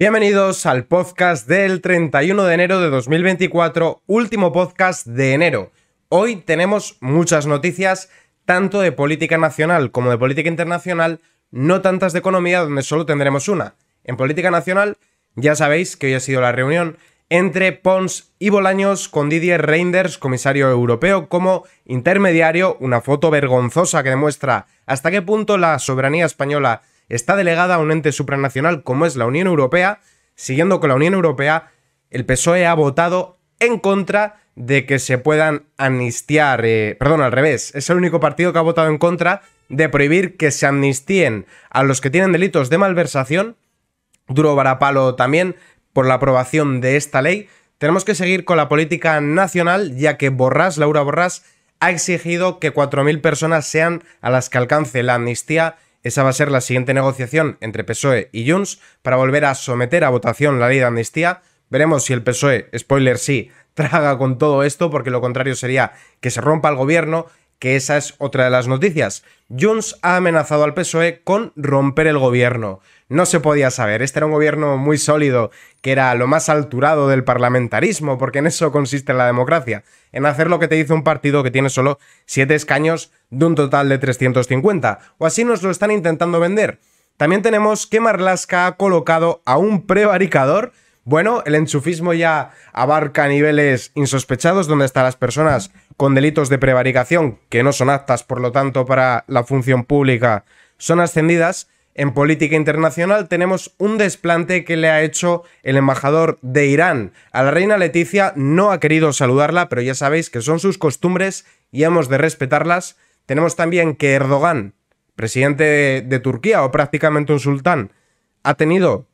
Bienvenidos al podcast del 31 de enero de 2024, último podcast de enero. Hoy tenemos muchas noticias, tanto de política nacional como de política internacional, no tantas de economía, donde solo tendremos una. En política nacional, ya sabéis que hoy ha sido la reunión entre Pons y Bolaños con Didier Reinders, comisario europeo, como intermediario, una foto vergonzosa que demuestra hasta qué punto la soberanía española está delegada a un ente supranacional como es la Unión Europea. Siguiendo con la Unión Europea, el PSOE ha votado en contra de que se puedan amnistiar, eh, perdón, al revés, es el único partido que ha votado en contra de prohibir que se amnistíen a los que tienen delitos de malversación. Duro varapalo también por la aprobación de esta ley. Tenemos que seguir con la política nacional, ya que Borrás, Laura Borrás, ha exigido que 4.000 personas sean a las que alcance la amnistía esa va a ser la siguiente negociación entre PSOE y Junts para volver a someter a votación la ley de amnistía. Veremos si el PSOE, spoiler sí, traga con todo esto, porque lo contrario sería que se rompa el gobierno, que esa es otra de las noticias. Junts ha amenazado al PSOE con romper el gobierno no se podía saber. Este era un gobierno muy sólido, que era lo más alturado del parlamentarismo, porque en eso consiste la democracia, en hacer lo que te dice un partido que tiene solo 7 escaños de un total de 350, o así nos lo están intentando vender. También tenemos que Marlaska ha colocado a un prevaricador. Bueno, el enchufismo ya abarca niveles insospechados donde están las personas con delitos de prevaricación que no son aptas, por lo tanto, para la función pública, son ascendidas en política internacional tenemos un desplante que le ha hecho el embajador de Irán. A la reina Leticia no ha querido saludarla, pero ya sabéis que son sus costumbres y hemos de respetarlas. Tenemos también que Erdogan, presidente de, Turquía o prácticamente un sultán, ha tenido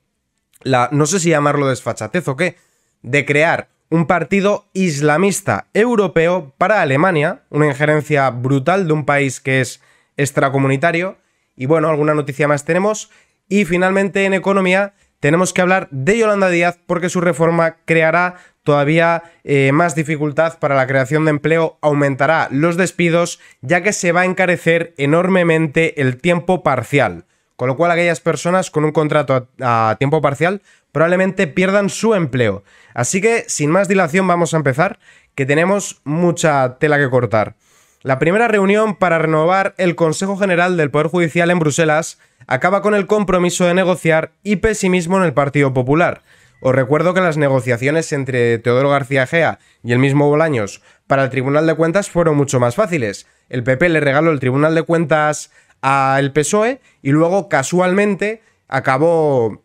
la, no sé si llamarlo desfachatez o qué, de crear un partido islamista europeo para Alemania, una injerencia brutal de un país que es extracomunitario, y bueno, alguna noticia más tenemos. Y finalmente en economía tenemos que hablar de Yolanda Díaz porque su reforma creará todavía eh, más dificultad para la creación de empleo, aumentará los despidos ya que se va a encarecer enormemente el tiempo parcial. Con lo cual aquellas personas con un contrato a tiempo parcial probablemente pierdan su empleo. Así que sin más dilación vamos a empezar, que tenemos mucha tela que cortar. La primera reunión para renovar el Consejo General del Poder Judicial en Bruselas acaba con el compromiso de negociar y pesimismo en el Partido Popular. Os recuerdo que las negociaciones entre Teodoro García Gea y el mismo Bolaños para el Tribunal de Cuentas fueron mucho más fáciles. El PP le regaló el Tribunal de Cuentas al PSOE y luego casualmente acabó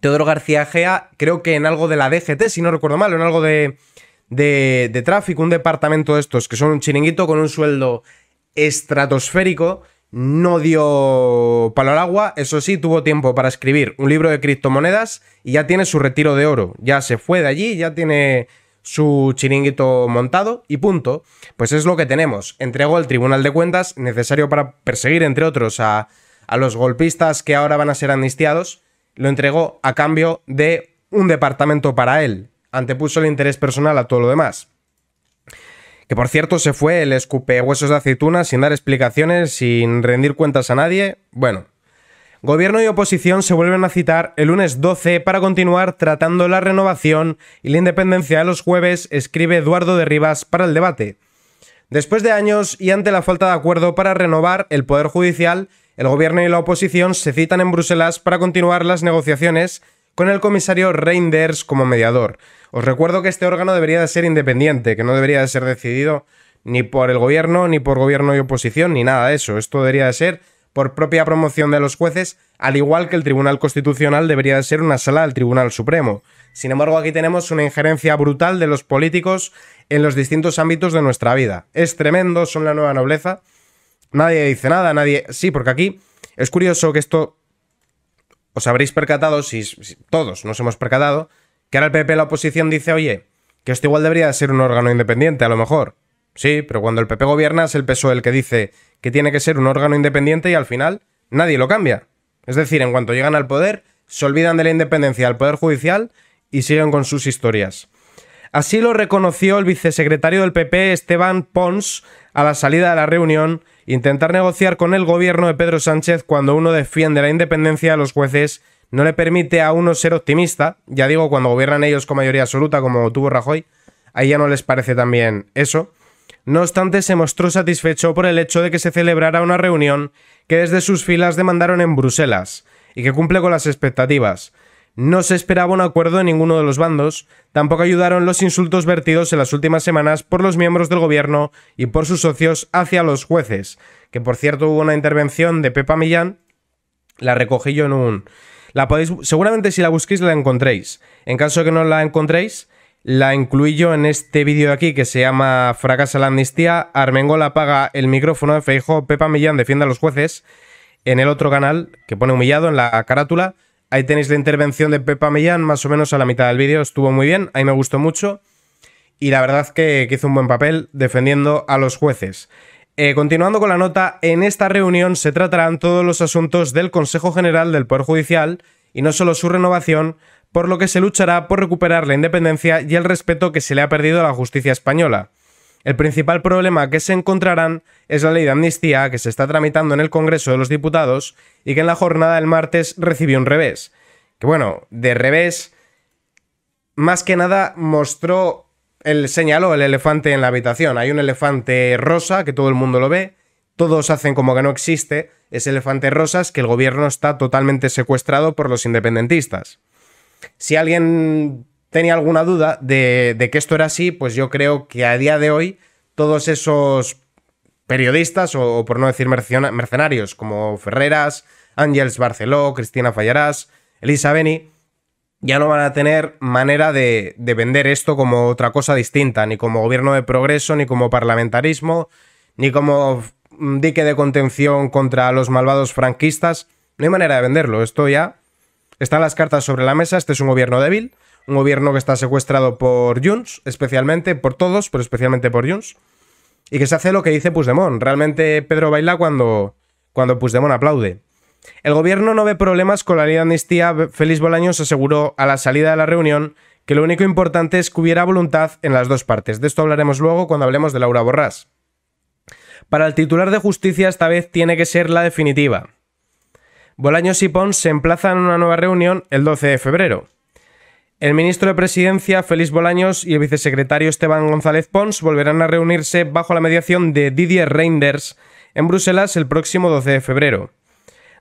Teodoro García Gea, creo que en algo de la DGT, si no recuerdo mal, en algo de de, tráfico, un departamento de estos que son un chiringuito con un sueldo estratosférico, no dio palo al agua, eso sí, tuvo tiempo para escribir un libro de criptomonedas y ya tiene su retiro de oro, ya se fue de allí, ya tiene su chiringuito montado y punto. Pues es lo que tenemos. Entregó al Tribunal de Cuentas, necesario para perseguir, entre otros, a, a los golpistas que ahora van a ser amnistiados, lo entregó a cambio de un departamento para él antepuso el interés personal a todo lo demás. Que por cierto se fue el escupe huesos de aceituna sin dar explicaciones, sin rendir cuentas a nadie. Bueno, Gobierno y oposición se vuelven a citar el lunes 12 para continuar tratando la renovación y la independencia de los jueves, escribe Eduardo de Rivas para el debate. Después de años y ante la falta de acuerdo para renovar el Poder Judicial, el gobierno y la oposición se citan en Bruselas para continuar las negociaciones con el comisario Reinders como mediador. Os recuerdo que este órgano debería de ser independiente, que no debería de ser decidido ni por el gobierno, ni por gobierno y oposición, ni nada de eso. Esto debería de ser por propia promoción de los jueces, al igual que el Tribunal Constitucional debería de ser una sala del Tribunal Supremo. Sin embargo, aquí tenemos una injerencia brutal de los políticos en los distintos ámbitos de nuestra vida. Es tremendo, son la nueva nobleza. Nadie dice nada, nadie... Sí, porque aquí es curioso que esto... Os habréis percatado, si, todos nos hemos percatado, que ahora el PP, la oposición, dice, oye, que esto igual debería ser un órgano independiente, a lo mejor. Sí, pero cuando el PP gobierna es el PSOE el que dice que tiene que ser un órgano independiente y al final nadie lo cambia. Es decir, en cuanto llegan al poder, se olvidan de la independencia del Poder Judicial y siguen con sus historias. Así lo reconoció el vicesecretario del PP, Esteban Pons, a la salida de la reunión, intentar negociar con el gobierno de Pedro Sánchez cuando uno defiende la independencia de los jueces no le permite a uno ser optimista. Ya digo, cuando gobiernan ellos con mayoría absoluta, como tuvo Rajoy, ahí ya no les parece también eso. No obstante, se mostró satisfecho por el hecho de que se celebrara una reunión que desde sus filas demandaron en Bruselas y que cumple con las expectativas. No se esperaba un acuerdo en ninguno de los bandos, tampoco ayudaron los insultos vertidos en las últimas semanas por los miembros del gobierno y por sus socios hacia los jueces, que por cierto hubo una intervención de Pepa Millán, la recogí yo en un, la podéis, seguramente si la busquéis la encontréis. En caso de que no la encontréis, la yo en este vídeo de aquí que se llama Fracasa la amnistía, la apaga el micrófono de Feijo, Pepa Millán defiende a los jueces, en el otro canal que pone humillado en la carátula. Ahí tenéis la intervención de Pepa Millán más o menos a la mitad del vídeo, estuvo muy bien, ahí me gustó mucho y la verdad que, que hizo un buen papel defendiendo a los jueces. Eh, continuando con la nota, en esta reunión se tratarán todos los asuntos del Consejo General del Poder Judicial y no solo su renovación, por lo que se luchará por recuperar la independencia y el respeto que se le ha perdido a la justicia española. El principal problema que se encontrarán es la ley de amnistía que se está tramitando en el Congreso de los Diputados y que en la jornada del martes recibió un revés. Que bueno, de revés, más que nada mostró él señaló el elefante en la habitación. Hay un elefante rosa que todo el mundo lo ve. Todos hacen como que no existe. Ese elefante rosa es que el gobierno está totalmente secuestrado por los independentistas. Si alguien tenía alguna duda de, que esto era así, pues yo creo que a día de hoy todos esos periodistas, o, por no decir mercenarios, como Ferreras, Ángels Barceló, Cristina Fallarás, Elisa Beni, ya no van a tener manera de, vender esto como otra cosa distinta, ni como gobierno de progreso, ni como parlamentarismo, ni como mm, dique de contención contra los malvados franquistas. No hay manera de venderlo, esto ya están las cartas sobre la mesa, este es un gobierno débil, un gobierno que está secuestrado por Junts, especialmente, por todos, pero especialmente por Junts, y que se hace lo que dice Puigdemont. Realmente Pedro baila cuando, cuando Puigdemont aplaude. El gobierno no ve problemas con la ley de amnistía. Félix Bolaños aseguró a la salida de la reunión que lo único importante es que hubiera voluntad en las dos partes. De esto hablaremos luego cuando hablemos de Laura Borrás. Para el titular de justicia esta vez tiene que ser la definitiva. Bolaños y Pons se emplazan a una nueva reunión el 12 de febrero. El ministro de Presidencia, Félix Bolaños, y el vicesecretario Esteban González Pons volverán a reunirse bajo la mediación de Didier Reinders en Bruselas el próximo 12 de febrero.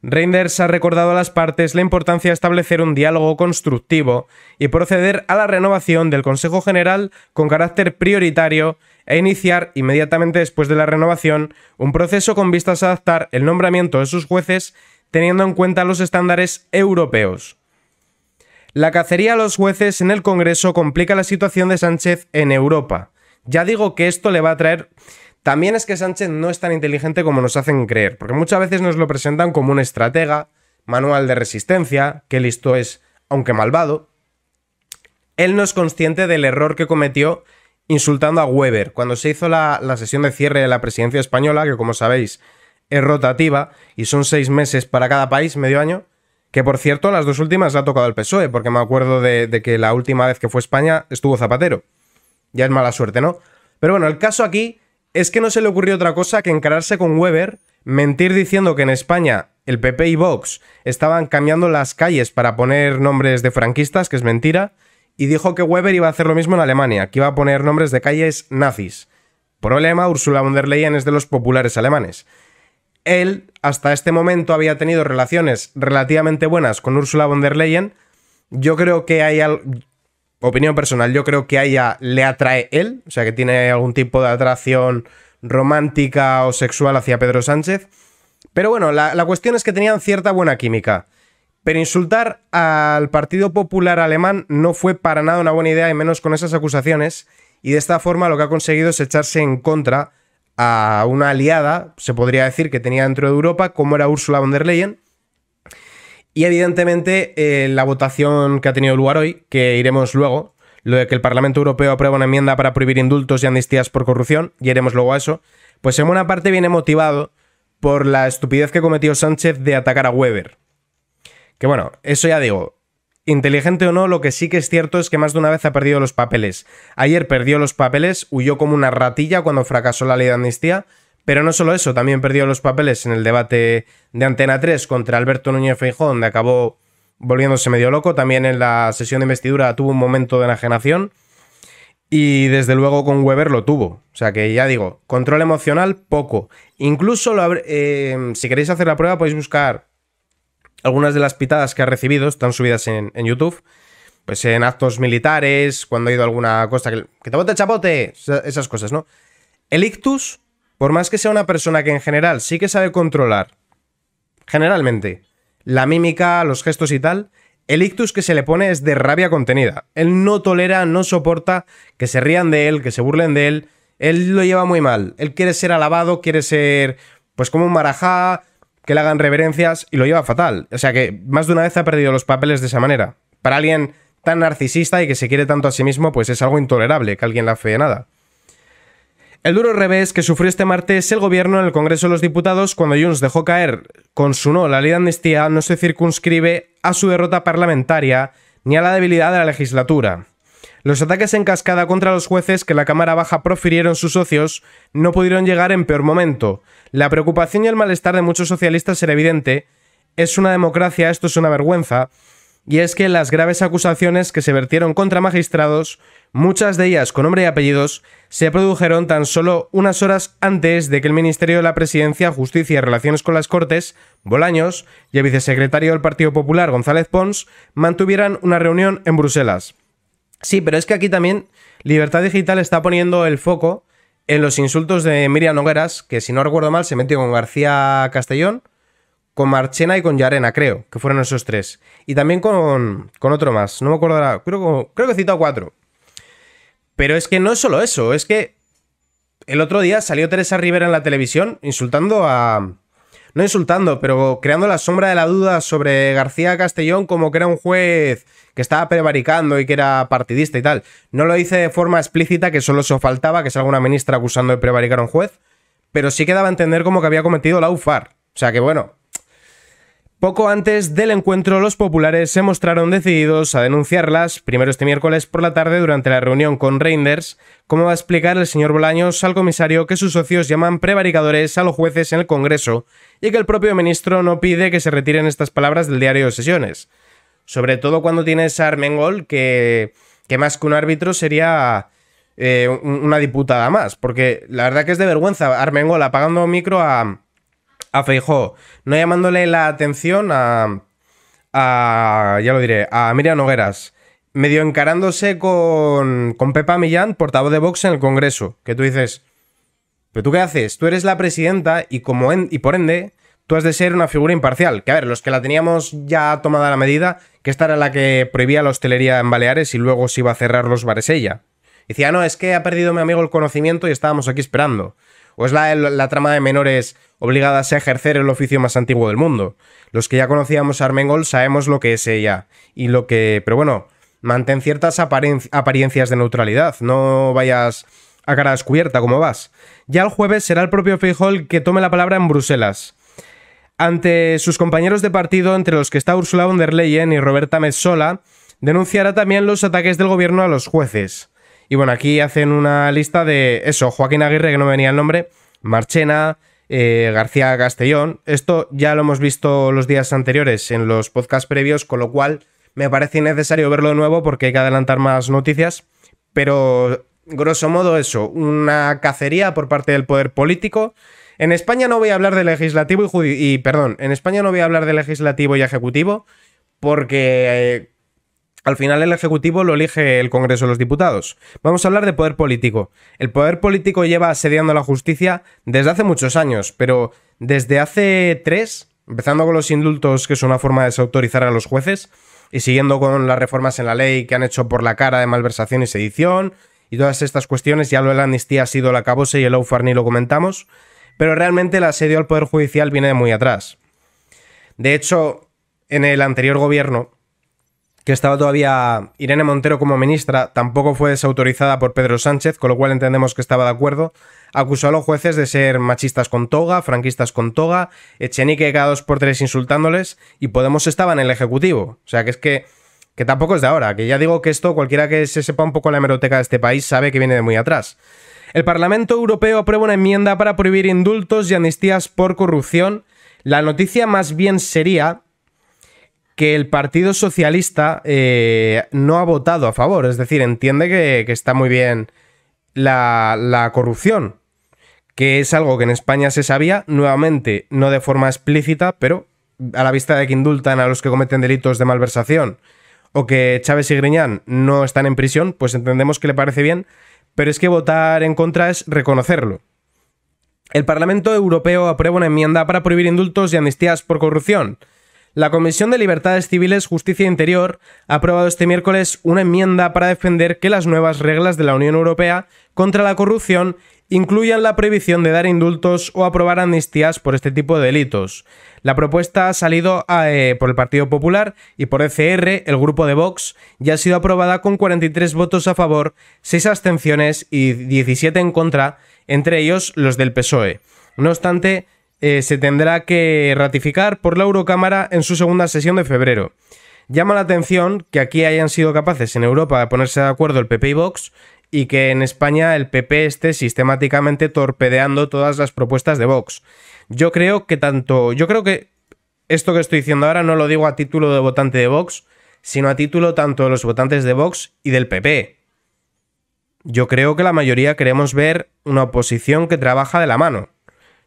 Reinders ha recordado a las partes la importancia de establecer un diálogo constructivo y proceder a la renovación del Consejo General con carácter prioritario e iniciar, inmediatamente después de la renovación, un proceso con vistas a adaptar el nombramiento de sus jueces teniendo en cuenta los estándares europeos. La cacería a los jueces en el Congreso complica la situación de Sánchez en Europa. Ya digo que esto le va a traer también es que Sánchez no es tan inteligente como nos hacen creer, porque muchas veces nos lo presentan como un estratega, manual de resistencia, que listo es, aunque malvado. Él no es consciente del error que cometió insultando a Weber cuando se hizo la, sesión de cierre de la presidencia española, que como sabéis es rotativa y son seis meses para cada país, medio año. Que por cierto, las dos últimas ha tocado el PSOE, porque me acuerdo de, de, que la última vez que fue España estuvo Zapatero. Ya es mala suerte, ¿no? Pero bueno, el caso aquí es que no se le ocurrió otra cosa que encararse con Weber, mentir diciendo que en España el PP y Vox estaban cambiando las calles para poner nombres de franquistas, que es mentira, y dijo que Weber iba a hacer lo mismo en Alemania, que iba a poner nombres de calles nazis. Problema, Ursula von der Leyen es de los populares alemanes. Él, hasta este momento, había tenido relaciones relativamente buenas con Ursula von der Leyen. Yo creo que hay, algo opinión personal, yo creo que a ella le atrae él, o sea que tiene algún tipo de atracción romántica o sexual hacia Pedro Sánchez. Pero bueno, la, cuestión es que tenían cierta buena química. Pero insultar al Partido Popular Alemán no fue para nada una buena idea, y menos con esas acusaciones. Y de esta forma lo que ha conseguido es echarse en contra a una aliada, se podría decir, que tenía dentro de Europa, como era Ursula von der Leyen, y evidentemente eh, la votación que ha tenido lugar hoy, que iremos luego, lo de que el Parlamento Europeo aprueba una enmienda para prohibir indultos y amnistías por corrupción, y iremos luego a eso, pues en buena parte viene motivado por la estupidez que cometió Sánchez de atacar a Weber. Que bueno, eso ya digo, inteligente o no, lo que sí que es cierto es que más de una vez ha perdido los papeles. Ayer perdió los papeles, huyó como una ratilla cuando fracasó la ley de amnistía, pero no solo eso, también perdió los papeles en el debate de Antena 3 contra Alberto Núñez Feijón, donde acabó volviéndose medio loco. También en la sesión de investidura tuvo un momento de enajenación. Y desde luego con Weber lo tuvo. O sea que ya digo, control emocional poco. Incluso lo eh, si queréis hacer la prueba podéis buscar algunas de las pitadas que ha recibido, están subidas en, YouTube. Pues en actos militares, cuando ha ido alguna cosa que, que te bote chapote, esas cosas, ¿no? Elictus por más que sea una persona que en general sí que sabe controlar, generalmente, la mímica, los gestos y tal, el ictus que se le pone es de rabia contenida. Él no tolera, no soporta que se rían de él, que se burlen de él. Él lo lleva muy mal. Él quiere ser alabado, quiere ser, pues, como un marajá, que le hagan reverencias y lo lleva fatal. O sea que más de una vez ha perdido los papeles de esa manera. Para alguien tan narcisista y que se quiere tanto a sí mismo, pues es algo intolerable que alguien le hace nada. El duro revés que sufrió este martes el gobierno en el Congreso de los Diputados cuando Junts dejó caer con su no la ley de amnistía no se circunscribe a su derrota parlamentaria ni a la debilidad de la legislatura. Los ataques en cascada contra los jueces que la Cámara Baja profirieron sus socios no pudieron llegar en peor momento. La preocupación y el malestar de muchos socialistas era evidente. Es una democracia, esto es una vergüenza y es que las graves acusaciones que se vertieron contra magistrados, muchas de ellas con nombre y apellidos, se produjeron tan solo unas horas antes de que el Ministerio de la Presidencia, Justicia y Relaciones con las Cortes, Bolaños, y el vicesecretario del Partido Popular, González Pons, mantuvieran una reunión en Bruselas. Sí, pero es que aquí también Libertad Digital está poniendo el foco en los insultos de Miriam Nogueras, que si no recuerdo mal se metió con García Castellón, con Marchena y con Yarena, creo, que fueron esos tres. Y también con, con otro más, no me acuerdo ahora, creo, creo que he citado cuatro. Pero es que no es solo eso, es que el otro día salió Teresa Rivera en la televisión insultando a... No insultando, pero creando la sombra de la duda sobre García Castellón como que era un juez que estaba prevaricando y que era partidista y tal. No lo hice de forma explícita, que solo se faltaba que salga alguna ministra acusando de prevaricar a un juez, pero sí que daba a entender como que había cometido la UFAR. O sea que bueno, poco antes del encuentro, los populares se mostraron decididos a denunciarlas, primero este miércoles por la tarde durante la reunión con Reinders, como va a explicar el señor Bolaños al comisario que sus socios llaman prevaricadores a los jueces en el Congreso y que el propio ministro no pide que se retiren estas palabras del diario de sesiones. Sobre todo cuando tienes a Armengol, que, que más que un árbitro sería eh, una diputada más, porque la verdad que es de vergüenza Armengol apagando micro a a Feijó, no llamándole la atención a, a ya lo diré, a Miriam Nogueras, medio encarándose con, Pepa Millán, portavoz de Vox en el Congreso, que tú dices, pero tú qué haces, tú eres la presidenta y, como y por ende tú has de ser una figura imparcial, que a ver, los que la teníamos ya tomada la medida, que esta era la que prohibía la hostelería en Baleares y luego se iba a cerrar los bares ella. Decía, no, es que ha perdido mi amigo el conocimiento y estábamos aquí esperando es la, trama de menores obligadas a ejercer el oficio más antiguo del mundo. Los que ya conocíamos a Armengol sabemos lo que es ella y lo que... Pero bueno, mantén ciertas apariencias de neutralidad, no vayas a cara descubierta como vas. Ya el jueves será el propio Frijol que tome la palabra en Bruselas. Ante sus compañeros de partido, entre los que está Ursula von der Leyen y Roberta Metsola, denunciará también los ataques del gobierno a los jueces. Y bueno, aquí hacen una lista de eso, Joaquín Aguirre, que no me venía el nombre, Marchena, eh, García Castellón. Esto ya lo hemos visto los días anteriores en los podcasts previos, con lo cual me parece innecesario verlo de nuevo porque hay que adelantar más noticias. Pero, grosso modo, eso, una cacería por parte del poder político. En España no voy a hablar de legislativo y, perdón, en España no voy a hablar de legislativo y ejecutivo porque eh, al final el Ejecutivo lo elige el Congreso de los Diputados. Vamos a hablar de poder político. El poder político lleva asediando la justicia desde hace muchos años, pero desde hace tres, empezando con los indultos, que es una forma de desautorizar a los jueces, y siguiendo con las reformas en la ley que han hecho por la cara de malversación y sedición, y todas estas cuestiones, ya lo de la amnistía ha sido la cabose y el ni lo comentamos, pero realmente el asedio al Poder Judicial viene de muy atrás. De hecho, en el anterior gobierno, que estaba todavía Irene Montero como ministra, tampoco fue desautorizada por Pedro Sánchez, con lo cual entendemos que estaba de acuerdo, acusó a los jueces de ser machistas con toga, franquistas con toga, Echenique cada dos por tres insultándoles y Podemos estaba en el Ejecutivo. O sea que es que, que tampoco es de ahora, que ya digo que esto cualquiera que se sepa un poco la hemeroteca de este país sabe que viene de muy atrás. El Parlamento Europeo aprueba una enmienda para prohibir indultos y amnistías por corrupción. La noticia más bien sería que el Partido Socialista eh, no ha votado a favor, es decir, entiende que, está muy bien la, la corrupción, que es algo que en España se sabía, nuevamente, no de forma explícita, pero a la vista de que indultan a los que cometen delitos de malversación o que Chávez y Griñán no están en prisión, pues entendemos que le parece bien, pero es que votar en contra es reconocerlo. El Parlamento Europeo aprueba una enmienda para prohibir indultos y amnistías por corrupción. La Comisión de Libertades Civiles, Justicia e Interior ha aprobado este miércoles una enmienda para defender que las nuevas reglas de la Unión Europea contra la corrupción incluyan la prohibición de dar indultos o aprobar amnistías por este tipo de delitos. La propuesta ha salido eh, por el Partido Popular y por ECR, el grupo de Vox, y ha sido aprobada con 43 votos a favor, 6 abstenciones y 17 en contra, entre ellos los del PSOE. No obstante, eh, se tendrá que ratificar por la Eurocámara en su segunda sesión de febrero. Llama la atención que aquí hayan sido capaces en Europa de ponerse de acuerdo el PP y Vox y que en España el PP esté sistemáticamente torpedeando todas las propuestas de Vox. Yo creo que tanto, yo creo que esto que estoy diciendo ahora no lo digo a título de votante de Vox, sino a título tanto de los votantes de Vox y del PP. Yo creo que la mayoría queremos ver una oposición que trabaja de la mano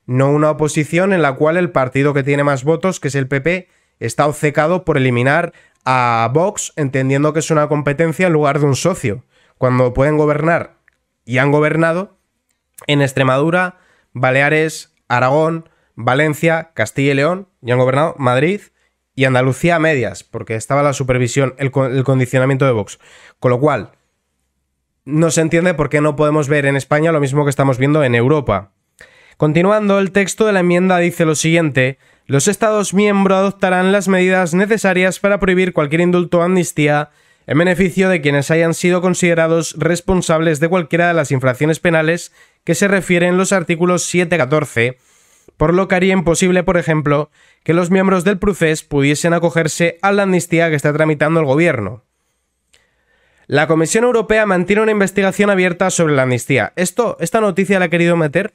no una oposición en la cual el partido que tiene más votos, que es el PP, está obcecado por eliminar a Vox, entendiendo que es una competencia en lugar de un socio, cuando pueden gobernar y han gobernado en Extremadura, Baleares, Aragón, Valencia, Castilla y León, y han gobernado Madrid y Andalucía a medias, porque estaba la supervisión, el, el condicionamiento de Vox. Con lo cual, no se entiende por qué no podemos ver en España lo mismo que estamos viendo en Europa. Continuando, el texto de la enmienda dice lo siguiente. Los Estados miembros adoptarán las medidas necesarias para prohibir cualquier indulto o amnistía en beneficio de quienes hayan sido considerados responsables de cualquiera de las infracciones penales que se refieren los artículos 7-14, por lo que haría imposible, por ejemplo, que los miembros del procés pudiesen acogerse a la amnistía que está tramitando el gobierno. La Comisión Europea mantiene una investigación abierta sobre la amnistía. Esto, esta noticia la ha querido meter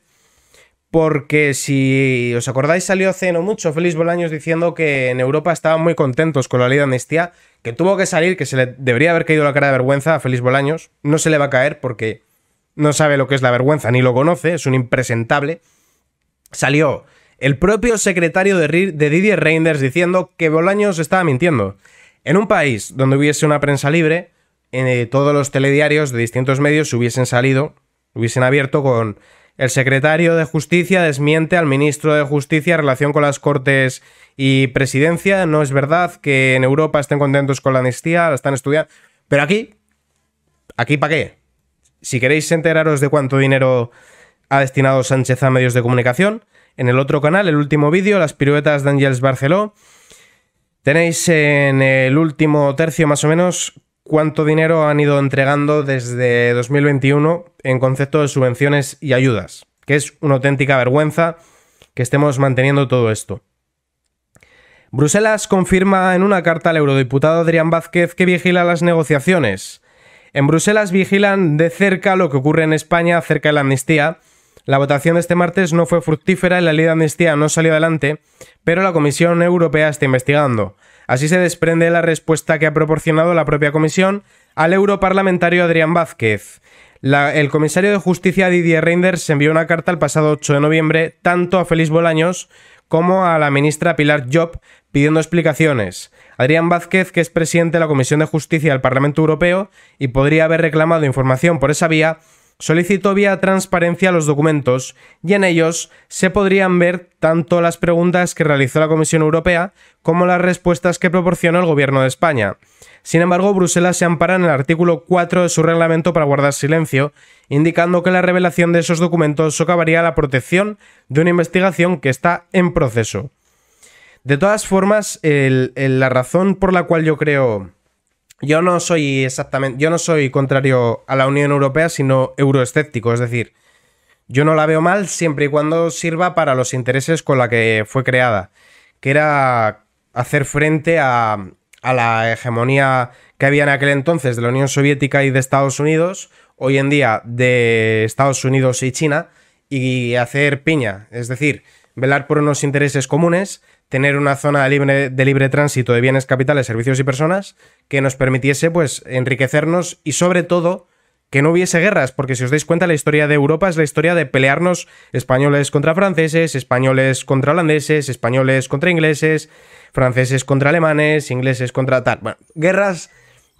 porque si os acordáis, salió hace no mucho Félix Bolaños diciendo que en Europa estaban muy contentos con la ley de amnistía, que tuvo que salir, que se le debería haber caído la cara de vergüenza a Félix Bolaños. No se le va a caer porque no sabe lo que es la vergüenza, ni lo conoce, es un impresentable. Salió el propio secretario de, de Didier Reinders diciendo que Bolaños estaba mintiendo. En un país donde hubiese una prensa libre, en eh, todos los telediarios de distintos medios hubiesen salido, hubiesen abierto con el secretario de Justicia desmiente al ministro de Justicia en relación con las Cortes y Presidencia. No es verdad que en Europa estén contentos con la amnistía, la están estudiando. Pero aquí, ¿aquí para qué? Si queréis enteraros de cuánto dinero ha destinado Sánchez a medios de comunicación, en el otro canal, el último vídeo, las piruetas de Angels Barceló, tenéis en el último tercio más o menos cuánto dinero han ido entregando desde 2021 en concepto de subvenciones y ayudas, que es una auténtica vergüenza que estemos manteniendo todo esto. Bruselas confirma en una carta al eurodiputado Adrián Vázquez que vigila las negociaciones. En Bruselas vigilan de cerca lo que ocurre en España acerca de la amnistía. La votación de este martes no fue fructífera y la ley de amnistía no salió adelante, pero la Comisión Europea está investigando. Así se desprende la respuesta que ha proporcionado la propia comisión al europarlamentario Adrián Vázquez. el comisario de Justicia Didier Reinders envió una carta el pasado 8 de noviembre tanto a Félix Bolaños como a la ministra Pilar Job pidiendo explicaciones. Adrián Vázquez, que es presidente de la Comisión de Justicia del Parlamento Europeo y podría haber reclamado información por esa vía, solicitó vía transparencia los documentos y en ellos se podrían ver tanto las preguntas que realizó la Comisión Europea como las respuestas que proporcionó el Gobierno de España. Sin embargo, Bruselas se ampara en el artículo 4 de su reglamento para guardar silencio, indicando que la revelación de esos documentos socavaría la protección de una investigación que está en proceso. De todas formas, la razón por la cual yo creo yo no soy exactamente, yo no soy contrario a la Unión Europea, sino euroescéptico, es decir, yo no la veo mal siempre y cuando sirva para los intereses con la que fue creada, que era hacer frente a, a la hegemonía que había en aquel entonces de la Unión Soviética y de Estados Unidos, hoy en día de Estados Unidos y China, y hacer piña, es decir, velar por unos intereses comunes, tener una zona de libre, de tránsito de bienes, capitales, servicios y personas que nos permitiese pues enriquecernos y sobre todo que no hubiese guerras, porque si os dais cuenta la historia de Europa es la historia de pelearnos españoles contra franceses, españoles contra holandeses, españoles contra ingleses, franceses contra alemanes, ingleses contra tal. Bueno, guerras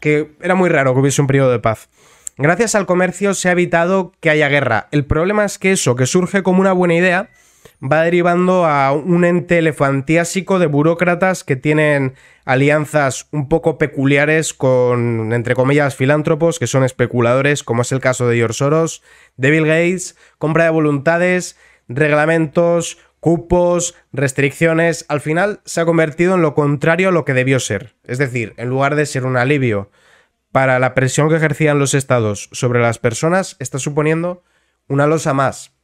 que era muy raro que hubiese un periodo de paz. Gracias al comercio se ha evitado que haya guerra. El problema es que eso, que surge como una buena idea, va derivando a un ente elefantiásico de burócratas que tienen alianzas un poco peculiares con, entre comillas, filántropos, que son especuladores, como es el caso de George Soros, de Bill Gates, compra de voluntades, reglamentos, cupos, restricciones. Al final se ha convertido en lo contrario a lo que debió ser. Es decir, en lugar de ser un alivio para la presión que ejercían los estados sobre las personas, está suponiendo una losa más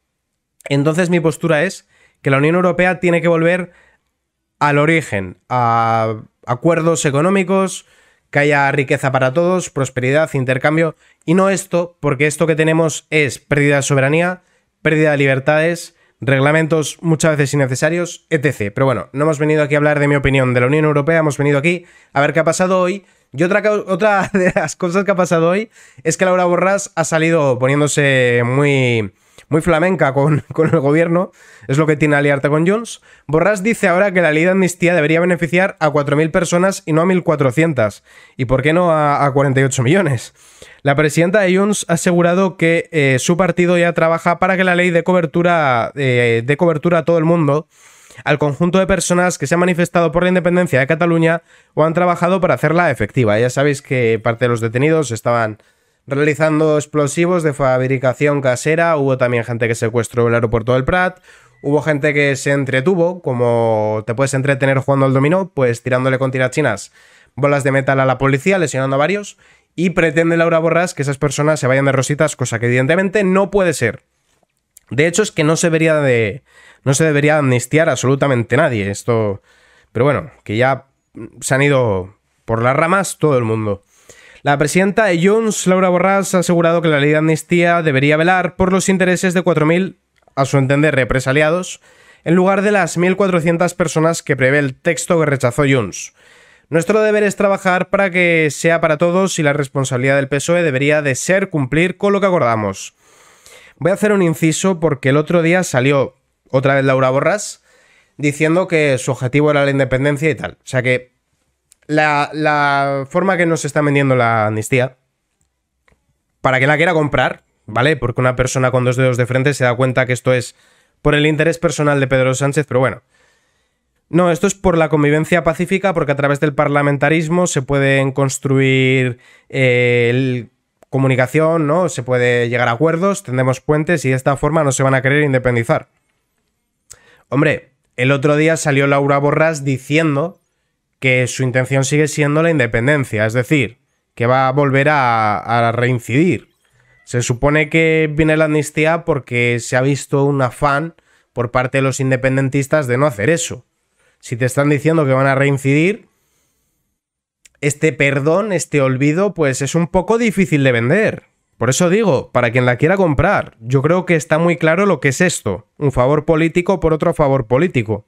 entonces mi postura es que la Unión Europea tiene que volver al origen, a acuerdos económicos, que haya riqueza para todos, prosperidad, intercambio, y no esto, porque esto que tenemos es pérdida de soberanía, pérdida de libertades, reglamentos muchas veces innecesarios, etc. Pero bueno, no hemos venido aquí a hablar de mi opinión de la Unión Europea, hemos venido aquí a ver qué ha pasado hoy. Y otra, de las cosas que ha pasado hoy es que Laura Borras ha salido poniéndose muy muy flamenca con, el gobierno, es lo que tiene aliarte con Jones. Borras dice ahora que la ley de amnistía debería beneficiar a 4.000 personas y no a 1.400, y por qué no a, 48 millones. La presidenta de Jones ha asegurado que eh, su partido ya trabaja para que la ley de cobertura eh, de cobertura a todo el mundo, al conjunto de personas que se han manifestado por la independencia de Cataluña o han trabajado para hacerla efectiva. Ya sabéis que parte de los detenidos estaban realizando explosivos de fabricación casera. Hubo también gente que secuestró el aeropuerto del Prat. Hubo gente que se entretuvo, como te puedes entretener jugando al dominó, pues tirándole con tirachinas bolas de metal a la policía, lesionando a varios. Y pretende Laura Borras que esas personas se vayan de rositas, cosa que evidentemente no puede ser. De hecho, es que no se debería de. No se debería amnistiar absolutamente nadie. Esto. Pero bueno, que ya se han ido por las ramas todo el mundo. La presidenta de Junts, Laura Borràs, ha asegurado que la ley de amnistía debería velar por los intereses de 4.000, a su entender, represaliados, en lugar de las 1.400 personas que prevé el texto que rechazó Junts. Nuestro deber es trabajar para que sea para todos y la responsabilidad del PSOE debería de ser cumplir con lo que acordamos. Voy a hacer un inciso porque el otro día salió otra vez Laura Borras diciendo que su objetivo era la independencia y tal. O sea que la, la forma que nos está vendiendo la amnistía, para que la quiera comprar, ¿vale? Porque una persona con dos dedos de frente se da cuenta que esto es por el interés personal de Pedro Sánchez, pero bueno. No, esto es por la convivencia pacífica, porque a través del parlamentarismo se pueden construir eh, comunicación, ¿no? Se puede llegar a acuerdos, tendemos puentes y de esta forma no se van a querer independizar. Hombre, el otro día salió Laura Borras diciendo que su intención sigue siendo la independencia, es decir, que va a volver a, a reincidir. Se supone que viene la amnistía porque se ha visto un afán por parte de los independentistas de no hacer eso. Si te están diciendo que van a reincidir, este perdón, este olvido, pues es un poco difícil de vender. Por eso digo, para quien la quiera comprar, yo creo que está muy claro lo que es esto, un favor político por otro favor político.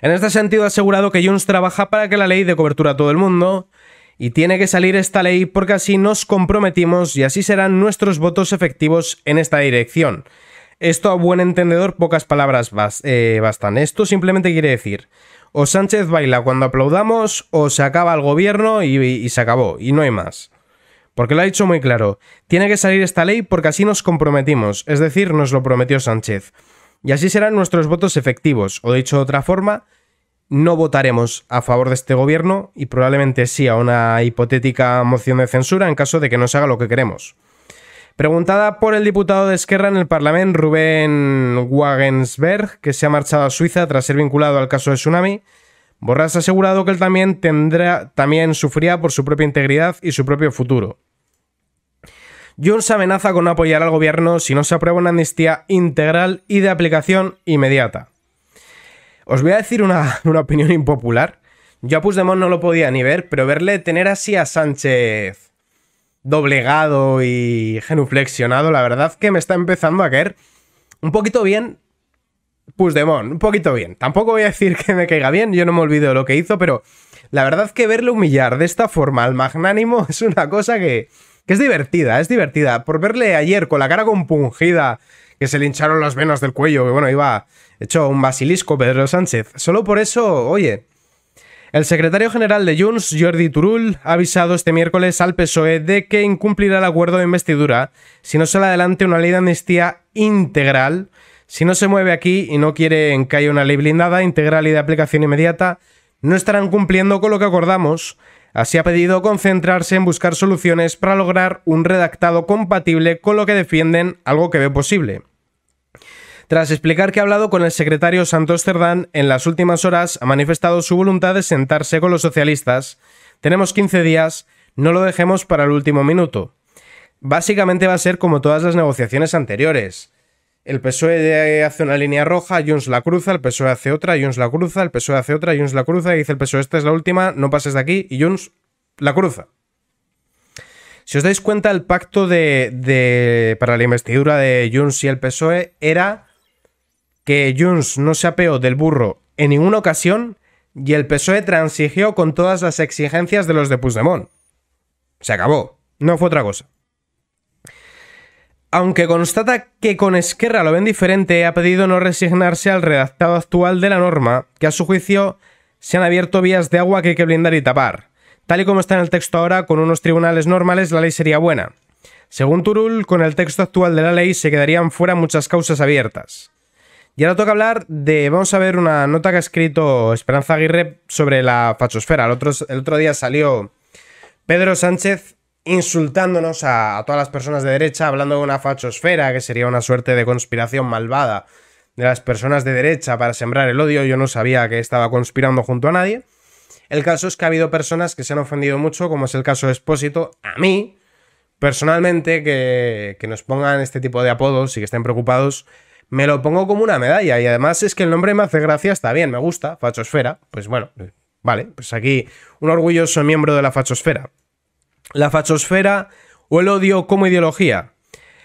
En este sentido, ha asegurado que Junts trabaja para que la ley dé cobertura a todo el mundo y tiene que salir esta ley porque así nos comprometimos y así serán nuestros votos efectivos en esta dirección. Esto a buen entendedor pocas palabras eh, bastan. Esto simplemente quiere decir, o Sánchez baila cuando aplaudamos o se acaba el gobierno y se acabó, y no hay más. Porque lo ha dicho muy claro, tiene que salir esta ley porque así nos comprometimos, es decir, nos lo prometió Sánchez. Y así serán nuestros votos efectivos, o dicho de otra forma, no votaremos a favor de este gobierno y probablemente sí a una hipotética moción de censura en caso de que no se haga lo que queremos. Preguntada por el diputado de Esquerra en el Parlamento, Rubén Wagensberg, que se ha marchado a Suiza tras ser vinculado al caso de Tsunami, Borras ha asegurado que él también, tendrá, también por su propia integridad y su propio futuro. Jones amenaza con apoyar al gobierno si no se aprueba una amnistía integral y de aplicación inmediata. Os voy a decir una, una opinión impopular. Yo a Puigdemont no lo podía ni ver, pero verle tener así a Sánchez doblegado y genuflexionado, la verdad que me está empezando a caer un poquito bien Puigdemont, un poquito bien. Tampoco voy a decir que me caiga bien, yo no me olvido de lo que hizo, pero la verdad que verle humillar de esta forma al magnánimo es una cosa que que es divertida, es divertida. Por verle ayer con la cara compungida, que se le hincharon las venas del cuello, que bueno, iba hecho un basilisco Pedro Sánchez. Solo por eso, oye, el secretario general de Junts, Jordi Turul, ha avisado este miércoles al PSOE de que incumplirá el acuerdo de investidura si no le adelante una ley de amnistía integral, si no se mueve aquí y no quieren que haya una ley blindada, integral y de aplicación inmediata, no estarán cumpliendo con lo que acordamos Así ha pedido concentrarse en buscar soluciones para lograr un redactado compatible con lo que defienden, algo que ve posible. Tras explicar que ha hablado con el secretario Santos Cerdán, en las últimas horas ha manifestado su voluntad de sentarse con los socialistas. Tenemos 15 días, no lo dejemos para el último minuto. Básicamente va a ser como todas las negociaciones anteriores el PSOE eh, hace una línea roja, Junts la cruza, el PSOE hace otra, Junts la cruza, el PSOE hace otra, Junts la cruza, dice el PSOE, esta es la última, no pases de aquí, y Junts la cruza. Si os dais cuenta, el pacto de, para la investidura de Junts y el PSOE era que Junts no se apeó del burro en ninguna ocasión y el PSOE transigió con todas las exigencias de los de Puigdemont. Se acabó. No fue otra cosa. Aunque constata que con Esquerra lo ven diferente, ha pedido no resignarse al redactado actual de la norma, que a su juicio se han abierto vías de agua que hay que blindar y tapar. Tal y como está en el texto ahora, con unos tribunales normales la ley sería buena. Según Turul, con el texto actual de la ley se quedarían fuera muchas causas abiertas. Y ahora toca hablar de. Vamos a ver una nota que ha escrito Esperanza Aguirre sobre la fachosfera. El otro, el otro día salió Pedro Sánchez insultándonos a, todas las personas de derecha, hablando de una fachosfera, que sería una suerte de conspiración malvada de las personas de derecha para sembrar el odio. Yo no sabía que estaba conspirando junto a nadie. El caso es que ha habido personas que se han ofendido mucho, como es el caso de Espósito, a mí, personalmente, que, que nos pongan este tipo de apodos y que estén preocupados, me lo pongo como una medalla. Y además es que el nombre me hace gracia, está bien, me gusta, fachosfera. Pues bueno, vale, pues aquí un orgulloso miembro de la fachosfera la fachosfera o el odio como ideología.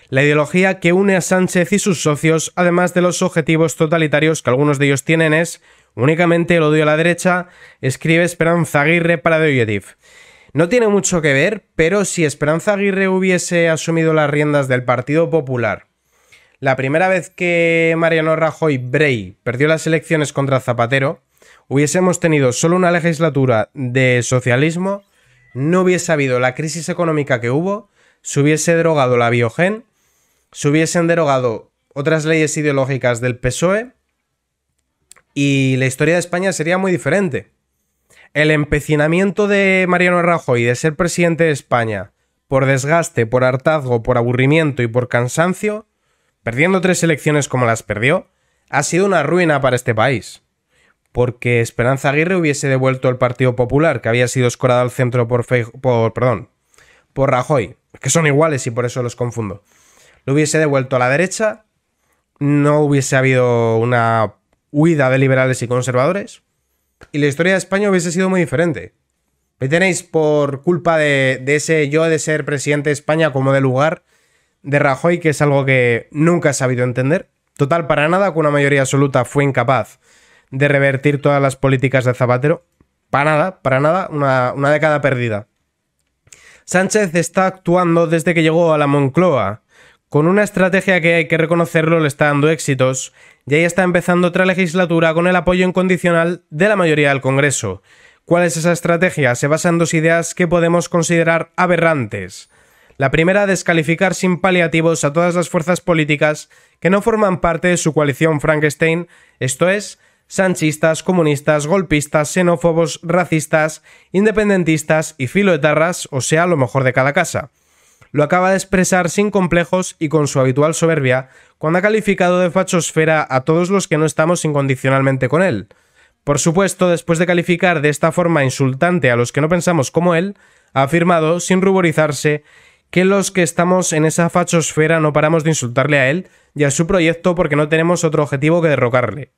La ideología que une a Sánchez y sus socios, además de los objetivos totalitarios que algunos de ellos tienen, es únicamente el odio a la derecha, escribe Esperanza Aguirre para The No tiene mucho que ver, pero si Esperanza Aguirre hubiese asumido las riendas del Partido Popular la primera vez que Mariano Rajoy Brey perdió las elecciones contra Zapatero, hubiésemos tenido solo una legislatura de socialismo no hubiese habido la crisis económica que hubo, se hubiese derogado la biogen, se hubiesen derogado otras leyes ideológicas del PSOE y la historia de España sería muy diferente. El empecinamiento de Mariano Rajoy de ser presidente de España por desgaste, por hartazgo, por aburrimiento y por cansancio, perdiendo tres elecciones como las perdió, ha sido una ruina para este país porque Esperanza Aguirre hubiese devuelto el Partido Popular, que había sido escorado al centro por, por, perdón, por Rajoy, que son iguales y por eso los confundo, lo hubiese devuelto a la derecha, no hubiese habido una huida de liberales y conservadores, y la historia de España hubiese sido muy diferente. Me tenéis por culpa de, ese yo de ser presidente de España como de lugar de Rajoy, que es algo que nunca he sabido entender. Total, para nada, con una mayoría absoluta fue incapaz de revertir todas las políticas de Zapatero. Para nada, para nada, una, una década perdida. Sánchez está actuando desde que llegó a la Moncloa, con una estrategia que hay que reconocerlo le está dando éxitos, y ahí está empezando otra legislatura con el apoyo incondicional de la mayoría del Congreso. ¿Cuál es esa estrategia? Se basa en dos ideas que podemos considerar aberrantes. La primera, descalificar sin paliativos a todas las fuerzas políticas que no forman parte de su coalición Frankenstein, esto es, sanchistas, comunistas, golpistas, xenófobos, racistas, independentistas y filoetarras, o sea, lo mejor de cada casa. Lo acaba de expresar sin complejos y con su habitual soberbia cuando ha calificado de fachosfera a todos los que no estamos incondicionalmente con él. Por supuesto, después de calificar de esta forma insultante a los que no pensamos como él, ha afirmado, sin ruborizarse, que los que estamos en esa fachosfera no paramos de insultarle a él y a su proyecto porque no tenemos otro objetivo que derrocarle.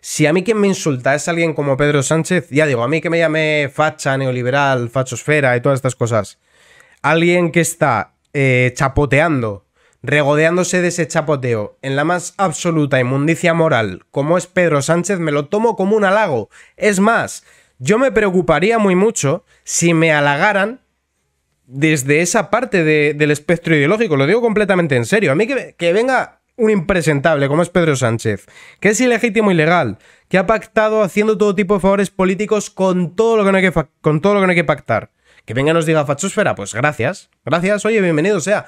Si a mí quien me insulta es alguien como Pedro Sánchez, ya digo, a mí que me llame facha, neoliberal, fachosfera y todas estas cosas, alguien que está eh, chapoteando, regodeándose de ese chapoteo en la más absoluta inmundicia moral, como es Pedro Sánchez, me lo tomo como un halago. Es más, yo me preocuparía muy mucho si me halagaran desde esa parte del espectro ideológico. Lo digo completamente en serio. A mí que venga un impresentable como es Pedro Sánchez, que es ilegítimo y legal, que ha pactado haciendo todo tipo de favores políticos con todo lo que no hay que, con todo lo que, no hay que pactar. Que venga y nos diga fachosfera, pues gracias, gracias, oye, bienvenido sea.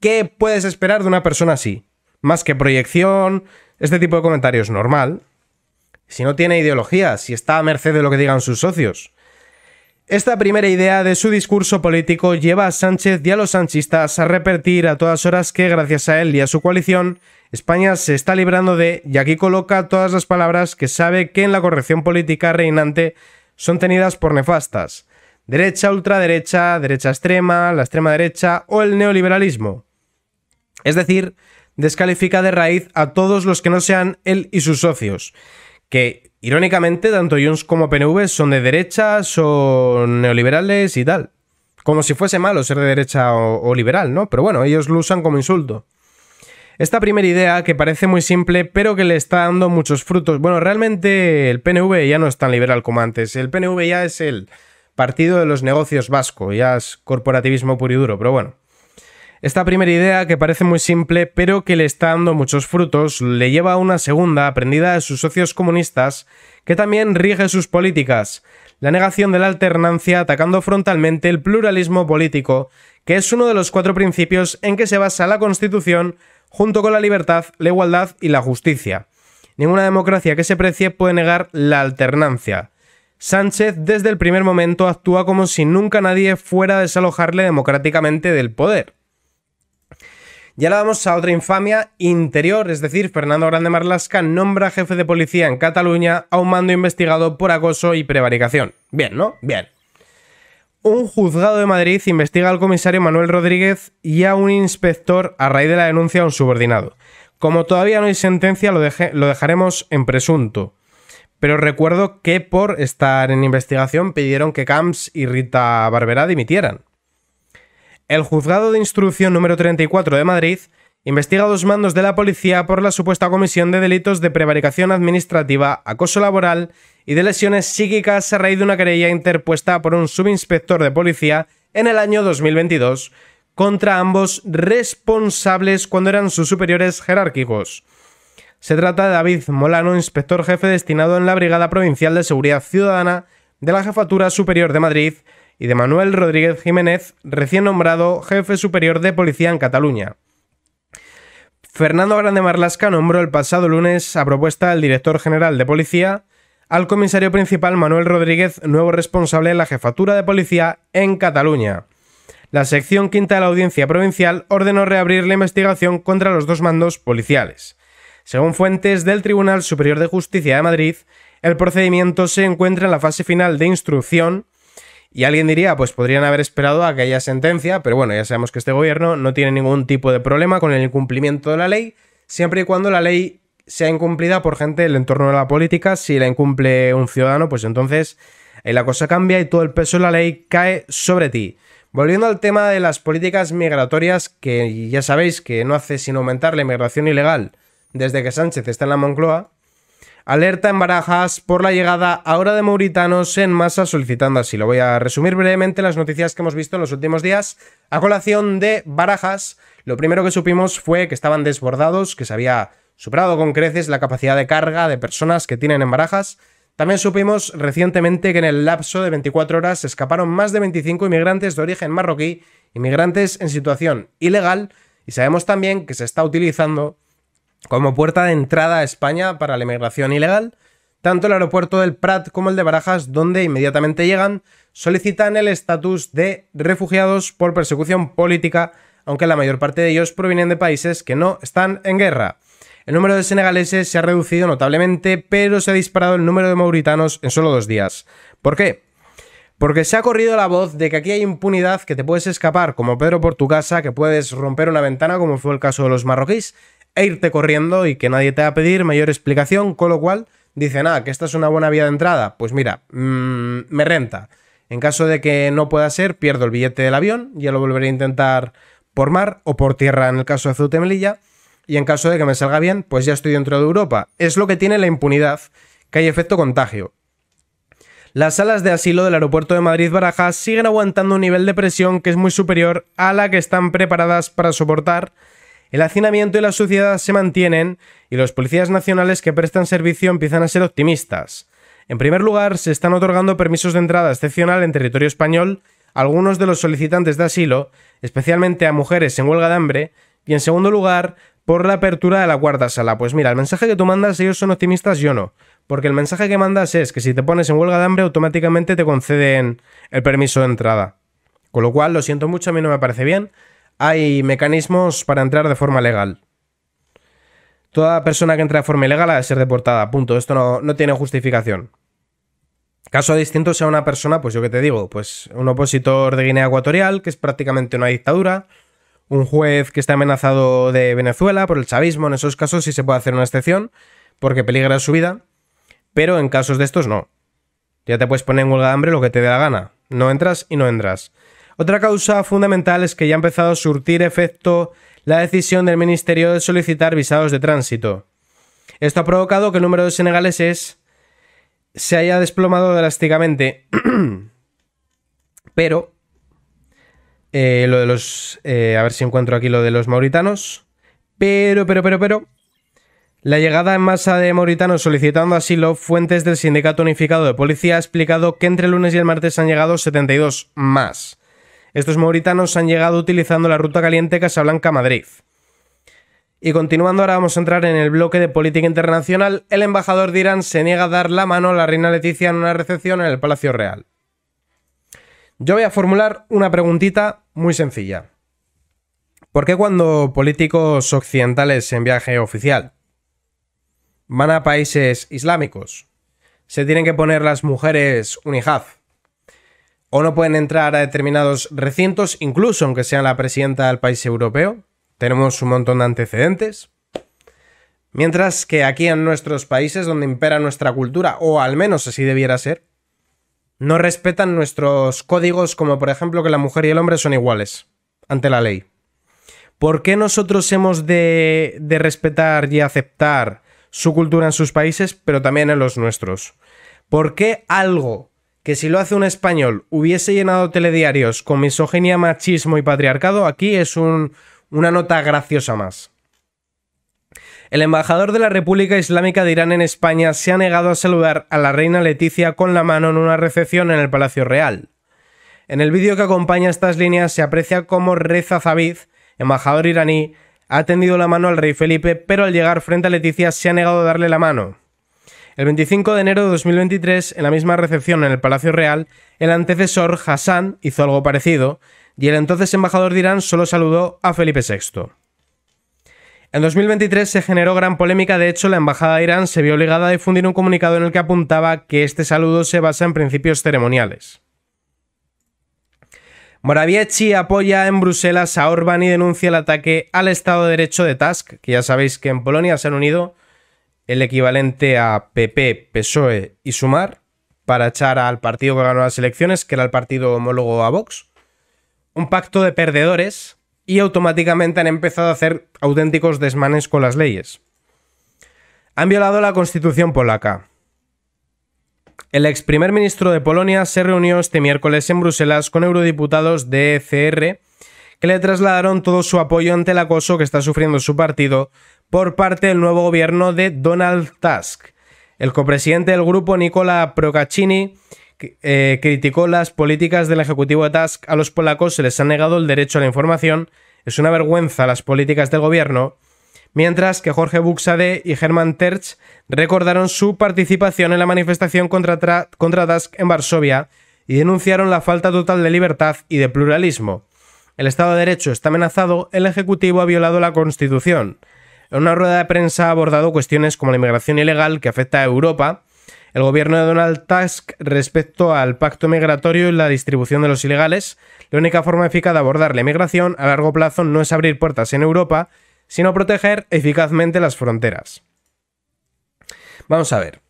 ¿Qué puedes esperar de una persona así? Más que proyección, este tipo de comentarios normal. Si no tiene ideología, si está a merced de lo que digan sus socios. Esta primera idea de su discurso político lleva a Sánchez y a los sanchistas a repetir a todas horas que gracias a él y a su coalición, España se está librando de, y aquí coloca todas las palabras que sabe que en la corrección política reinante son tenidas por nefastas. Derecha, ultraderecha, derecha extrema, la extrema derecha o el neoliberalismo. Es decir, descalifica de raíz a todos los que no sean él y sus socios, que Irónicamente, tanto Junts como PNV son de derecha, son neoliberales y tal. Como si fuese malo ser de derecha o, o liberal, ¿no? Pero bueno, ellos lo usan como insulto. Esta primera idea, que parece muy simple, pero que le está dando muchos frutos. Bueno, realmente el PNV ya no es tan liberal como antes. El PNV ya es el partido de los negocios vasco, ya es corporativismo puro y duro, pero bueno. Esta primera idea, que parece muy simple, pero que le está dando muchos frutos, le lleva a una segunda, aprendida de sus socios comunistas, que también rige sus políticas, la negación de la alternancia atacando frontalmente el pluralismo político, que es uno de los cuatro principios en que se basa la Constitución, junto con la libertad, la igualdad y la justicia. Ninguna democracia que se precie puede negar la alternancia. Sánchez desde el primer momento actúa como si nunca nadie fuera a desalojarle democráticamente del poder. Y ahora vamos a otra infamia interior, es decir, Fernando Grande Marlasca nombra jefe de policía en Cataluña a un mando investigado por acoso y prevaricación. Bien, ¿no? Bien. Un juzgado de Madrid investiga al comisario Manuel Rodríguez y a un inspector a raíz de la denuncia a un subordinado. Como todavía no hay sentencia, lo, lo dejaremos en presunto. Pero recuerdo que por estar en investigación pidieron que Camps y Rita Barberá dimitieran. El juzgado de instrucción número 34 de Madrid investiga a dos mandos de la policía por la supuesta comisión de delitos de prevaricación administrativa, acoso laboral y de lesiones psíquicas a raíz de una querella interpuesta por un subinspector de policía en el año 2022 contra ambos responsables cuando eran sus superiores jerárquicos. Se trata de David Molano, inspector jefe destinado en la Brigada Provincial de Seguridad Ciudadana de la Jefatura Superior de Madrid, y de Manuel Rodríguez Jiménez, recién nombrado jefe superior de policía en Cataluña. Fernando Grande Marlasca nombró el pasado lunes, a propuesta del director general de policía, al comisario principal Manuel Rodríguez, nuevo responsable de la jefatura de policía en Cataluña. La sección quinta de la audiencia provincial ordenó reabrir la investigación contra los dos mandos policiales. Según fuentes del Tribunal Superior de Justicia de Madrid, el procedimiento se encuentra en la fase final de instrucción y alguien diría, pues podrían haber esperado a sentencia, pero bueno, ya sabemos que este gobierno no tiene ningún tipo de problema con el incumplimiento de la ley, siempre y cuando la ley sea incumplida por gente del entorno de la política. Si la incumple un ciudadano, pues entonces eh, la cosa cambia y todo el peso de la ley cae sobre ti. Volviendo al tema de las políticas migratorias, que ya sabéis que no hace sino aumentar la inmigración ilegal desde que Sánchez está en la Moncloa, Alerta en barajas por la llegada ahora de mauritanos en masa solicitando así. Lo voy a resumir brevemente las noticias que hemos visto en los últimos días a colación de barajas. Lo primero que supimos fue que estaban desbordados, que se había superado con creces la capacidad de carga de personas que tienen en barajas. También supimos recientemente que en el lapso de 24 horas escaparon más de 25 inmigrantes de origen marroquí, inmigrantes en situación ilegal, y sabemos también que se está utilizando como puerta de entrada a España para la inmigración ilegal. Tanto el aeropuerto del Prat como el de Barajas, donde inmediatamente llegan, solicitan el estatus de refugiados por persecución política, aunque la mayor parte de ellos provienen de países que no están en guerra. El número de senegaleses se ha reducido notablemente, pero se ha disparado el número de mauritanos en solo dos días. ¿Por qué? Porque se ha corrido la voz de que aquí hay impunidad, que te puedes escapar como Pedro por tu casa, que puedes romper una ventana como fue el caso de los marroquíes, e irte corriendo y que nadie te va a pedir mayor explicación, con lo cual dice nada, que esta es una buena vía de entrada, pues mira, mm, me renta. En caso de que no pueda ser, pierdo el billete del avión, ya lo volveré a intentar por mar o por tierra en el caso de Ceuta Melilla, y en caso de que me salga bien, pues ya estoy dentro de Europa. Es lo que tiene la impunidad, que hay efecto contagio. Las salas de asilo del aeropuerto de Madrid-Barajas siguen aguantando un nivel de presión que es muy superior a la que están preparadas para soportar el hacinamiento y la suciedad se mantienen y los policías nacionales que prestan servicio empiezan a ser optimistas. En primer lugar, se están otorgando permisos de entrada excepcional en territorio español a algunos de los solicitantes de asilo, especialmente a mujeres en huelga de hambre, y en segundo lugar, por la apertura de la cuarta sala. Pues mira, el mensaje que tú mandas, ellos son optimistas, yo no. Porque el mensaje que mandas es que si te pones en huelga de hambre, automáticamente te conceden el permiso de entrada. Con lo cual, lo siento mucho, a mí no me parece bien hay mecanismos para entrar de forma legal. Toda persona que entra de forma ilegal ha de ser deportada. Punto. Esto no, tiene justificación. Caso distinto sea una persona, pues yo que te digo, pues un opositor de Guinea Ecuatorial, que es prácticamente una dictadura, un juez que está amenazado de Venezuela por el chavismo, en esos casos sí se puede hacer una excepción, porque peligra su vida, pero en casos de estos no. Ya te puedes poner en huelga de hambre lo que te dé la gana. No entras y no entras. Otra causa fundamental es que ya ha empezado a surtir efecto la decisión del Ministerio de solicitar visados de tránsito. Esto ha provocado que el número de senegaleses se haya desplomado drásticamente. Pero eh, lo de los. Eh, a ver si encuentro aquí lo de los mauritanos. Pero, pero, pero, pero. La llegada en masa de mauritanos solicitando asilo, fuentes del Sindicato Unificado de Policía ha explicado que entre el lunes y el martes han llegado 72 más. Estos mauritanos han llegado utilizando la ruta caliente Casablanca-Madrid. Y continuando, ahora vamos a entrar en el bloque de política internacional. El embajador de Irán se niega a dar la mano a la reina Leticia en una recepción en el Palacio Real. Yo voy a formular una preguntita muy sencilla. ¿Por qué cuando políticos occidentales en viaje oficial van a países islámicos se tienen que poner las mujeres un o no pueden entrar a determinados recintos, incluso aunque sea la presidenta del país europeo. Tenemos un montón de antecedentes. Mientras que aquí en nuestros países, donde impera nuestra cultura, o al menos así debiera ser, no respetan nuestros códigos como por ejemplo que la mujer y el hombre son iguales ante la ley. ¿Por qué nosotros hemos de, de respetar y aceptar su cultura en sus países, pero también en los nuestros? ¿Por qué algo que si lo hace un español hubiese llenado telediarios con misoginia, machismo y patriarcado, aquí es una nota graciosa más. El embajador de la República Islámica de Irán en España se ha negado a saludar a la reina Leticia con la mano en una recepción en el Palacio Real. En el vídeo que acompaña estas líneas se aprecia cómo Reza Zavid, embajador iraní, ha tendido la mano al rey Felipe, pero al llegar frente a Leticia se ha negado a darle la mano. El 25 de enero de 2023, en la misma recepción en el Palacio Real, el antecesor Hassan hizo algo parecido y el entonces embajador de Irán solo saludó a Felipe VI. En 2023 se generó gran polémica, de hecho la Embajada de Irán se vio obligada a difundir un comunicado en el que apuntaba que este saludo se basa en principios ceremoniales. Moraviechi apoya en Bruselas a Orbán y denuncia el ataque al Estado de Derecho de Tusk, que ya sabéis que en Polonia se han unido el equivalente a PP, PSOE y Sumar para echar al partido que ganó las elecciones, que era el partido homólogo a Vox, un pacto de perdedores y automáticamente han empezado a hacer auténticos desmanes con las leyes. Han violado la constitución polaca. El ex primer ministro de Polonia se reunió este miércoles en Bruselas con eurodiputados de ECR que le trasladaron todo su apoyo ante el acoso que está sufriendo su partido por parte del nuevo gobierno de Donald Tusk. El copresidente del grupo, Nicola Procaccini, eh, criticó las políticas del Ejecutivo de Tusk. A los polacos se les ha negado el derecho a la información. Es una vergüenza las políticas del gobierno. Mientras que Jorge Buxade y Germán Terch recordaron su participación en la manifestación contra, contra Tusk en Varsovia y denunciaron la falta total de libertad y de pluralismo. El Estado de Derecho está amenazado, el Ejecutivo ha violado la Constitución. En una rueda de prensa ha abordado cuestiones como la inmigración ilegal que afecta a Europa, el gobierno de Donald Tusk respecto al pacto migratorio y la distribución de los ilegales. La única forma eficaz de abordar la inmigración a largo plazo no es abrir puertas en Europa, sino proteger eficazmente las fronteras. Vamos a ver.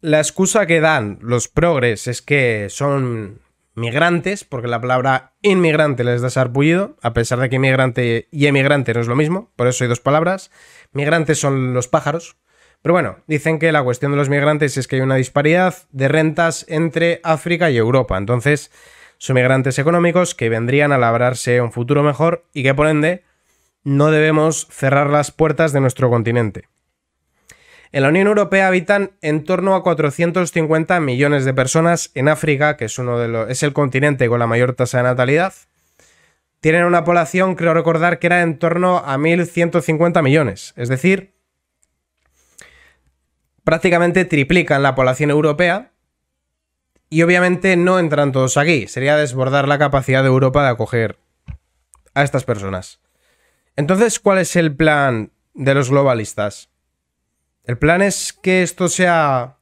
La excusa que dan los progres es que son migrantes, porque la palabra inmigrante les da sarpullido, a pesar de que inmigrante y emigrante no es lo mismo, por eso hay dos palabras. Migrantes son los pájaros. Pero bueno, dicen que la cuestión de los migrantes es que hay una disparidad de rentas entre África y Europa. Entonces, son migrantes económicos que vendrían a labrarse un futuro mejor y que por ende no debemos cerrar las puertas de nuestro continente. En la Unión Europea habitan en torno a 450 millones de personas. En África, que es, uno de los, es el continente con la mayor tasa de natalidad, tienen una población, creo recordar, que era en torno a 1.150 millones. Es decir, prácticamente triplican la población europea. Y obviamente no entran todos aquí. Sería desbordar la capacidad de Europa de acoger a estas personas. Entonces, ¿cuál es el plan de los globalistas? El plan es que esto sea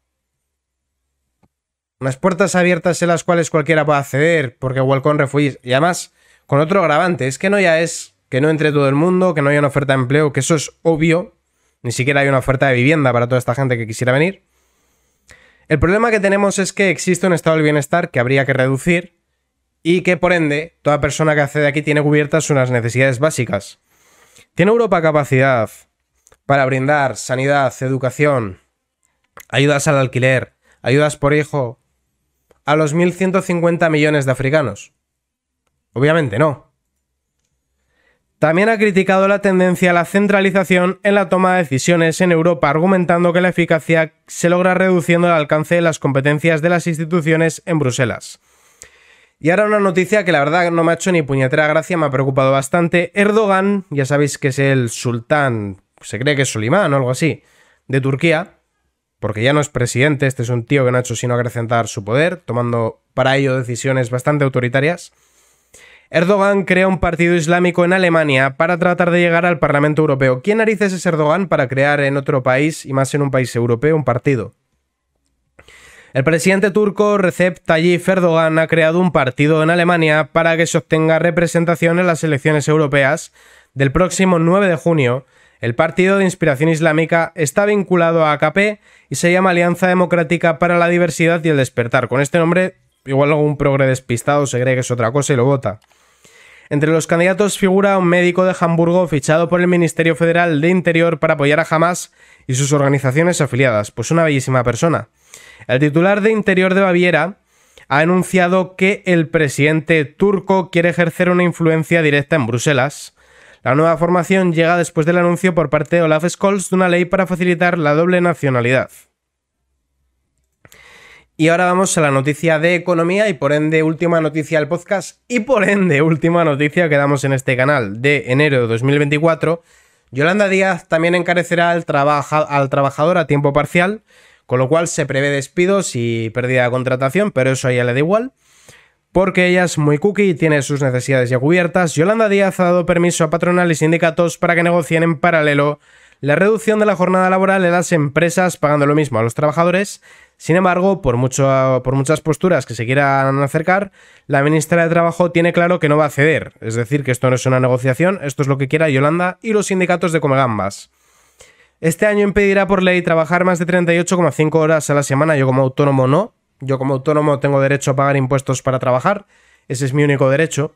unas puertas abiertas en las cuales cualquiera pueda acceder, porque Walcon Refugees, y además con otro agravante, es que no ya es que no entre todo el mundo, que no haya una oferta de empleo, que eso es obvio, ni siquiera hay una oferta de vivienda para toda esta gente que quisiera venir. El problema que tenemos es que existe un estado del bienestar que habría que reducir y que por ende toda persona que accede aquí tiene cubiertas unas necesidades básicas. ¿Tiene Europa capacidad para brindar sanidad, educación, ayudas al alquiler, ayudas por hijo a los 1.150 millones de africanos. Obviamente no. También ha criticado la tendencia a la centralización en la toma de decisiones en Europa, argumentando que la eficacia se logra reduciendo el alcance de las competencias de las instituciones en Bruselas. Y ahora una noticia que la verdad no me ha hecho ni puñetera gracia, me ha preocupado bastante. Erdogan, ya sabéis que es el sultán se cree que es Solimán o algo así, de Turquía, porque ya no es presidente, este es un tío que no ha hecho sino acrecentar su poder, tomando para ello decisiones bastante autoritarias. Erdogan crea un partido islámico en Alemania para tratar de llegar al Parlamento Europeo. ¿Quién narices es Erdogan para crear en otro país, y más en un país europeo, un partido? El presidente turco Recep Tayyip Erdogan ha creado un partido en Alemania para que se obtenga representación en las elecciones europeas del próximo 9 de junio el partido de inspiración islámica está vinculado a AKP y se llama Alianza Democrática para la Diversidad y el Despertar. Con este nombre, igual algún progre despistado se cree que es otra cosa y lo vota. Entre los candidatos figura un médico de Hamburgo fichado por el Ministerio Federal de Interior para apoyar a Hamas y sus organizaciones afiliadas, pues una bellísima persona. El titular de Interior de Baviera ha anunciado que el presidente turco quiere ejercer una influencia directa en Bruselas la nueva formación llega después del anuncio por parte de Olaf Scholz de una ley para facilitar la doble nacionalidad. Y ahora vamos a la noticia de economía y por ende última noticia del podcast y por ende última noticia que damos en este canal de enero de 2024. Yolanda Díaz también encarecerá al, al trabajador a tiempo parcial, con lo cual se prevé despidos y pérdida de contratación, pero eso a ella le da igual porque ella es muy cookie y tiene sus necesidades ya cubiertas, Yolanda Díaz ha dado permiso a patronal y sindicatos para que negocien en paralelo la reducción de la jornada laboral en las empresas pagando lo mismo a los trabajadores. Sin embargo, por, muchas posturas que se quieran acercar, la ministra de Trabajo tiene claro que no va a ceder. Es decir, que esto no es una negociación, esto es lo que quiera Yolanda y los sindicatos de Comegambas. Este año impedirá por ley trabajar más de 38,5 horas a la semana, yo como autónomo no, yo como autónomo tengo derecho a pagar impuestos para trabajar, ese es mi único derecho.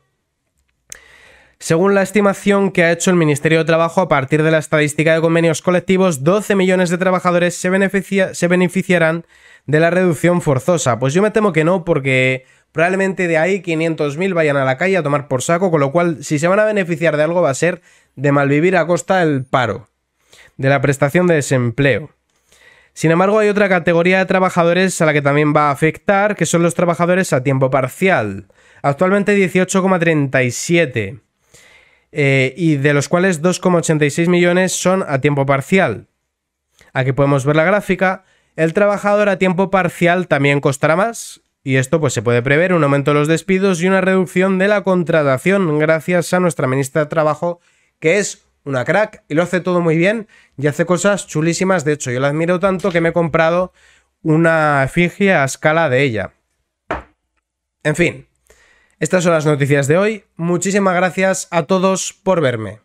Según la estimación que ha hecho el Ministerio de Trabajo a partir de la estadística de convenios colectivos, 12 millones de trabajadores se, beneficiarán de la reducción forzosa. Pues yo me temo que no, porque probablemente de ahí 500.000 vayan a la calle a tomar por saco, con lo cual si se van a beneficiar de algo va a ser de malvivir a costa del paro, de la prestación de desempleo. Sin embargo, hay otra categoría de trabajadores a la que también va a afectar, que son los trabajadores a tiempo parcial. Actualmente 18,37. Eh, y de los cuales 2,86 millones son a tiempo parcial. Aquí podemos ver la gráfica. El trabajador a tiempo parcial también costará más, y esto pues se puede prever un aumento de los despidos y una reducción de la contratación gracias a nuestra ministra de Trabajo, que es una crack y lo hace todo muy bien y hace cosas chulísimas. De hecho, yo la admiro tanto que me he comprado una efigie a escala de ella. En fin, estas son las noticias de hoy. Muchísimas gracias a todos por verme.